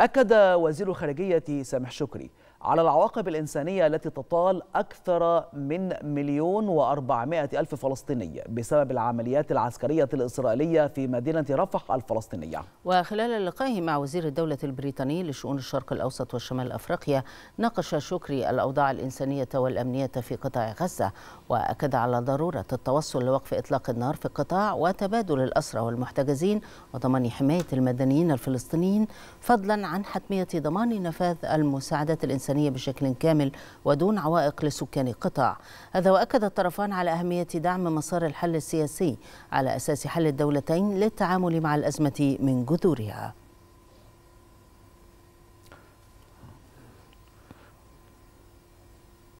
أكد وزير الخارجية سامح شكري على العواقب الإنسانية التي تطال أكثر من مليون وأربعمائة ألف فلسطيني بسبب العمليات العسكرية الإسرائيلية في مدينة رفح الفلسطينية وخلال لقائه مع وزير الدولة البريطاني لشؤون الشرق الأوسط والشمال أفريقيا ناقش شكري الأوضاع الإنسانية والأمنية في قطاع غزة وأكد على ضرورة التوصل لوقف إطلاق النار في القطاع وتبادل الأسرى والمحتجزين وضمان حماية المدنيين الفلسطينيين فضلا عن حتمية ضمان نفاذ المساعدات الإنسانية بشكل كامل ودون عوائق لسكان قطاع هذا وأكد الطرفان على أهمية دعم مسار الحل السياسي على أساس حل الدولتين للتعامل مع الأزمة من جذورها